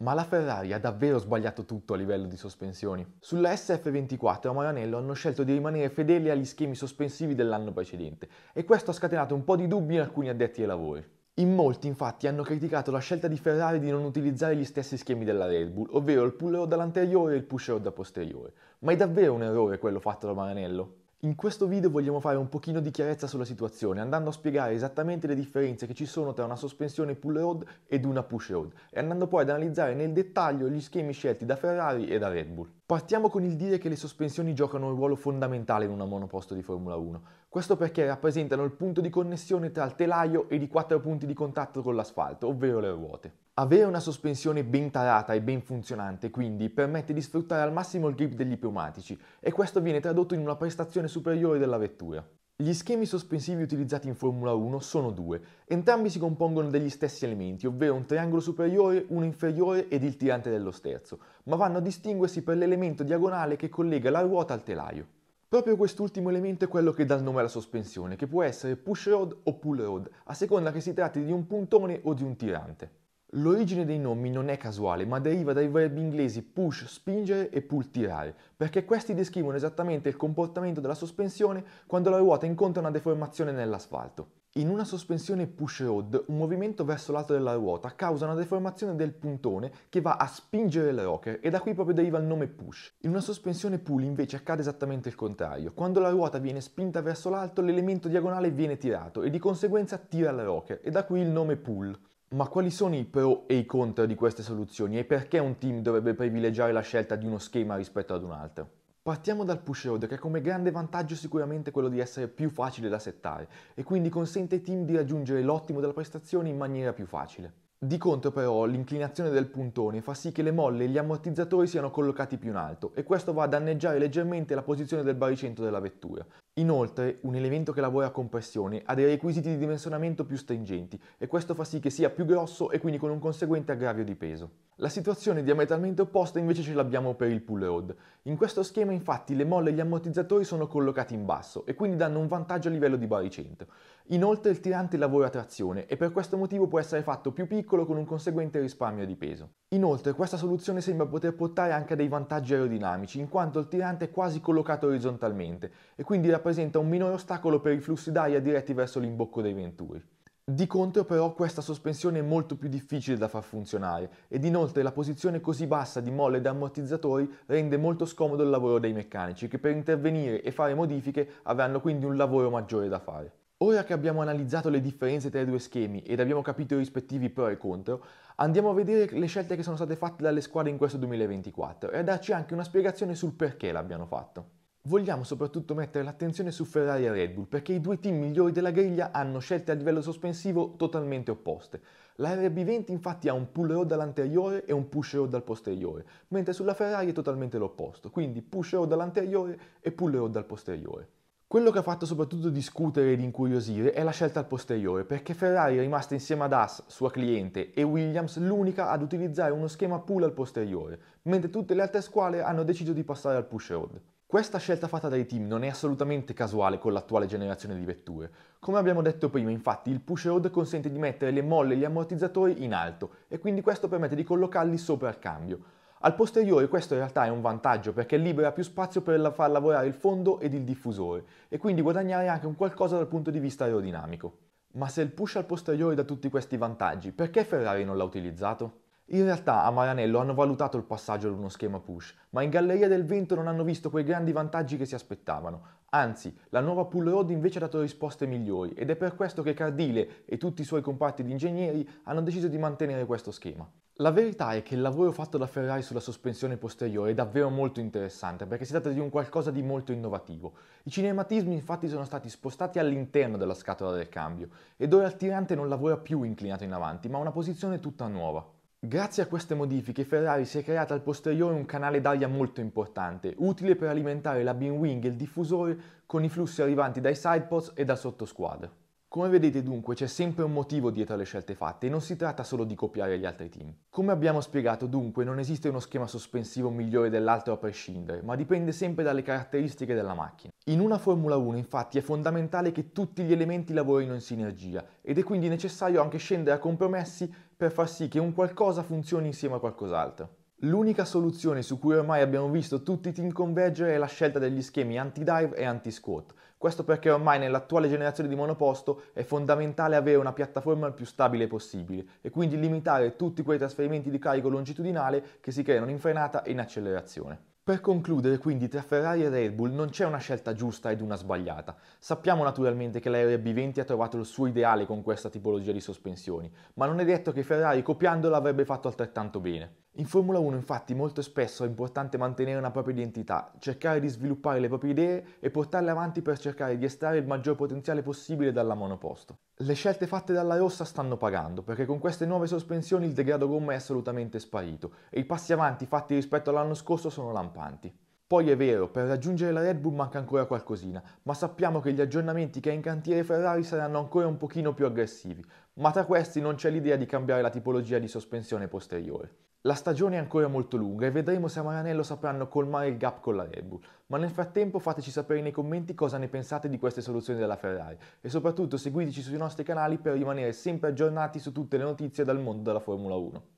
Ma la Ferrari ha davvero sbagliato tutto a livello di sospensioni. Sulla SF24 a Maranello hanno scelto di rimanere fedeli agli schemi sospensivi dell'anno precedente e questo ha scatenato un po' di dubbi in alcuni addetti ai lavori. In molti infatti hanno criticato la scelta di Ferrari di non utilizzare gli stessi schemi della Red Bull, ovvero il pull road all'anteriore e il push road a posteriore. Ma è davvero un errore quello fatto da Maranello? In questo video vogliamo fare un pochino di chiarezza sulla situazione, andando a spiegare esattamente le differenze che ci sono tra una sospensione pull road ed una push road, e andando poi ad analizzare nel dettaglio gli schemi scelti da Ferrari e da Red Bull. Partiamo con il dire che le sospensioni giocano un ruolo fondamentale in una monoposto di Formula 1. Questo perché rappresentano il punto di connessione tra il telaio ed i quattro punti di contatto con l'asfalto, ovvero le ruote. Avere una sospensione ben tarata e ben funzionante, quindi, permette di sfruttare al massimo il grip degli pneumatici e questo viene tradotto in una prestazione superiore della vettura. Gli schemi sospensivi utilizzati in Formula 1 sono due. Entrambi si compongono degli stessi elementi, ovvero un triangolo superiore, uno inferiore ed il tirante dello sterzo, ma vanno a distinguersi per l'elemento diagonale che collega la ruota al telaio. Proprio quest'ultimo elemento è quello che dà il nome alla sospensione, che può essere push rod o pull rod, a seconda che si tratti di un puntone o di un tirante. L'origine dei nomi non è casuale, ma deriva dai verbi inglesi push, spingere e pull, tirare, perché questi descrivono esattamente il comportamento della sospensione quando la ruota incontra una deformazione nell'asfalto. In una sospensione push rod, un movimento verso l'alto della ruota causa una deformazione del puntone che va a spingere il rocker e da qui proprio deriva il nome push. In una sospensione pull invece accade esattamente il contrario. Quando la ruota viene spinta verso l'alto, l'elemento diagonale viene tirato e di conseguenza tira il rocker e da qui il nome pull. Ma quali sono i pro e i contro di queste soluzioni e perché un team dovrebbe privilegiare la scelta di uno schema rispetto ad un altro? Partiamo dal push road che ha come grande vantaggio sicuramente quello di essere più facile da settare e quindi consente ai team di raggiungere l'ottimo della prestazione in maniera più facile. Di contro però l'inclinazione del puntone fa sì che le molle e gli ammortizzatori siano collocati più in alto e questo va a danneggiare leggermente la posizione del baricentro della vettura, Inoltre, un elemento che lavora a compressione ha dei requisiti di dimensionamento più stringenti e questo fa sì che sia più grosso e quindi con un conseguente aggravio di peso. La situazione diametralmente opposta invece ce l'abbiamo per il pull road. In questo schema infatti le molle e gli ammortizzatori sono collocati in basso e quindi danno un vantaggio a livello di baricentro Inoltre il tirante lavora a trazione e per questo motivo può essere fatto più piccolo con un conseguente risparmio di peso. Inoltre questa soluzione sembra poter portare anche a dei vantaggi aerodinamici in quanto il tirante è quasi collocato orizzontalmente e quindi rappresenta un minore ostacolo per i flussi d'aria diretti verso l'imbocco dei venturi. Di contro però questa sospensione è molto più difficile da far funzionare ed inoltre la posizione così bassa di molle ed ammortizzatori rende molto scomodo il lavoro dei meccanici che per intervenire e fare modifiche avranno quindi un lavoro maggiore da fare. Ora che abbiamo analizzato le differenze tra i due schemi ed abbiamo capito i rispettivi pro e contro, andiamo a vedere le scelte che sono state fatte dalle squadre in questo 2024 e a darci anche una spiegazione sul perché l'abbiano fatto. Vogliamo soprattutto mettere l'attenzione su Ferrari e Red Bull perché i due team migliori della griglia hanno scelte a livello sospensivo totalmente opposte. La RB20 infatti ha un pull road dall'anteriore e un push road dal posteriore, mentre sulla Ferrari è totalmente l'opposto, quindi push road dall'anteriore e pull road dal posteriore. Quello che ha fatto soprattutto discutere ed incuriosire è la scelta al posteriore, perché Ferrari è rimasta insieme ad Haas, sua cliente, e Williams l'unica ad utilizzare uno schema pull al posteriore, mentre tutte le altre squadre hanno deciso di passare al push road. Questa scelta fatta dai team non è assolutamente casuale con l'attuale generazione di vetture. Come abbiamo detto prima, infatti, il push road consente di mettere le molle e gli ammortizzatori in alto, e quindi questo permette di collocarli sopra al cambio, al posteriore questo in realtà è un vantaggio perché libera più spazio per far lavorare il fondo ed il diffusore e quindi guadagnare anche un qualcosa dal punto di vista aerodinamico. Ma se il push al posteriore dà tutti questi vantaggi, perché Ferrari non l'ha utilizzato? In realtà a Maranello hanno valutato il passaggio ad uno schema push, ma in Galleria del Vento non hanno visto quei grandi vantaggi che si aspettavano. Anzi, la nuova pull road invece ha dato risposte migliori ed è per questo che Cardile e tutti i suoi comparti di ingegneri hanno deciso di mantenere questo schema. La verità è che il lavoro fatto da Ferrari sulla sospensione posteriore è davvero molto interessante perché si tratta di un qualcosa di molto innovativo. I cinematismi infatti sono stati spostati all'interno della scatola del cambio ed ora il tirante non lavora più inclinato in avanti ma ha una posizione tutta nuova. Grazie a queste modifiche Ferrari si è creata al posteriore un canale d'aria molto importante, utile per alimentare la bin wing e il diffusore con i flussi arrivanti dai sidepods e dal sottosquadro. Come vedete dunque c'è sempre un motivo dietro alle scelte fatte e non si tratta solo di copiare gli altri team. Come abbiamo spiegato dunque non esiste uno schema sospensivo migliore dell'altro a prescindere, ma dipende sempre dalle caratteristiche della macchina. In una Formula 1 infatti è fondamentale che tutti gli elementi lavorino in sinergia ed è quindi necessario anche scendere a compromessi per far sì che un qualcosa funzioni insieme a qualcos'altro. L'unica soluzione su cui ormai abbiamo visto tutti i team convergere è la scelta degli schemi anti-dive e anti-squat. Questo perché ormai nell'attuale generazione di monoposto è fondamentale avere una piattaforma il più stabile possibile e quindi limitare tutti quei trasferimenti di carico longitudinale che si creano in frenata e in accelerazione. Per concludere quindi tra Ferrari e Red Bull non c'è una scelta giusta ed una sbagliata. Sappiamo naturalmente che la 20 ha trovato il suo ideale con questa tipologia di sospensioni, ma non è detto che Ferrari copiandola avrebbe fatto altrettanto bene. In Formula 1 infatti molto spesso è importante mantenere una propria identità, cercare di sviluppare le proprie idee e portarle avanti per cercare di estrarre il maggior potenziale possibile dalla monoposto. Le scelte fatte dalla rossa stanno pagando, perché con queste nuove sospensioni il degrado gomma è assolutamente sparito e i passi avanti fatti rispetto all'anno scorso sono lampanti. Poi è vero, per raggiungere la Red Bull manca ancora qualcosina, ma sappiamo che gli aggiornamenti che ha in cantiere Ferrari saranno ancora un pochino più aggressivi, ma tra questi non c'è l'idea di cambiare la tipologia di sospensione posteriore. La stagione è ancora molto lunga e vedremo se a Maranello sapranno colmare il gap con la Red Bull, ma nel frattempo fateci sapere nei commenti cosa ne pensate di queste soluzioni della Ferrari e soprattutto seguiteci sui nostri canali per rimanere sempre aggiornati su tutte le notizie dal mondo della Formula 1.